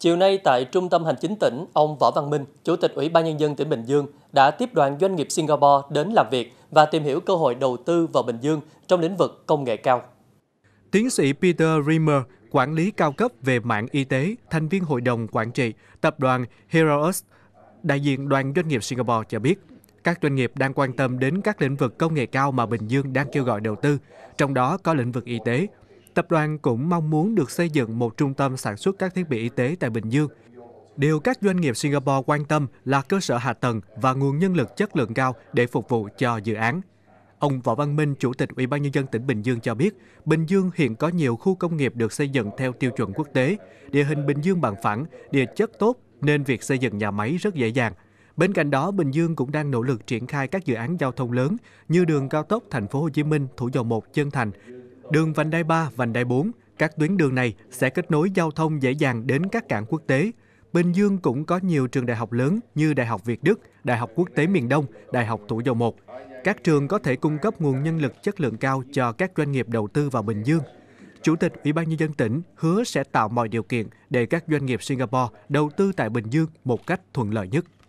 Chiều nay tại Trung tâm Hành chính tỉnh, ông Võ Văn Minh, Chủ tịch Ủy ban Nhân dân tỉnh Bình Dương đã tiếp đoàn doanh nghiệp Singapore đến làm việc và tìm hiểu cơ hội đầu tư vào Bình Dương trong lĩnh vực công nghệ cao. Tiến sĩ Peter Rimmer, quản lý cao cấp về mạng y tế, thành viên hội đồng quản trị tập đoàn Heroes, đại diện đoàn doanh nghiệp Singapore cho biết, các doanh nghiệp đang quan tâm đến các lĩnh vực công nghệ cao mà Bình Dương đang kêu gọi đầu tư, trong đó có lĩnh vực y tế, Tập đoàn cũng mong muốn được xây dựng một trung tâm sản xuất các thiết bị y tế tại Bình Dương. Điều các doanh nghiệp Singapore quan tâm là cơ sở hạ tầng và nguồn nhân lực chất lượng cao để phục vụ cho dự án. Ông Võ Văn Minh, Chủ tịch Ủy ban Nhân dân tỉnh Bình Dương cho biết, Bình Dương hiện có nhiều khu công nghiệp được xây dựng theo tiêu chuẩn quốc tế. Địa hình Bình Dương bằng phẳng, địa chất tốt nên việc xây dựng nhà máy rất dễ dàng. Bên cạnh đó, Bình Dương cũng đang nỗ lực triển khai các dự án giao thông lớn như đường cao tốc Thành phố Hồ Chí Minh Thủ Dầu Một Chân Thành, Đường vành đai 3, vành đai 4, các tuyến đường này sẽ kết nối giao thông dễ dàng đến các cảng quốc tế. Bình Dương cũng có nhiều trường đại học lớn như Đại học Việt Đức, Đại học Quốc tế Miền Đông, Đại học Thủ dầu Một. Các trường có thể cung cấp nguồn nhân lực chất lượng cao cho các doanh nghiệp đầu tư vào Bình Dương. Chủ tịch Ủy ban Nhân dân tỉnh hứa sẽ tạo mọi điều kiện để các doanh nghiệp Singapore đầu tư tại Bình Dương một cách thuận lợi nhất.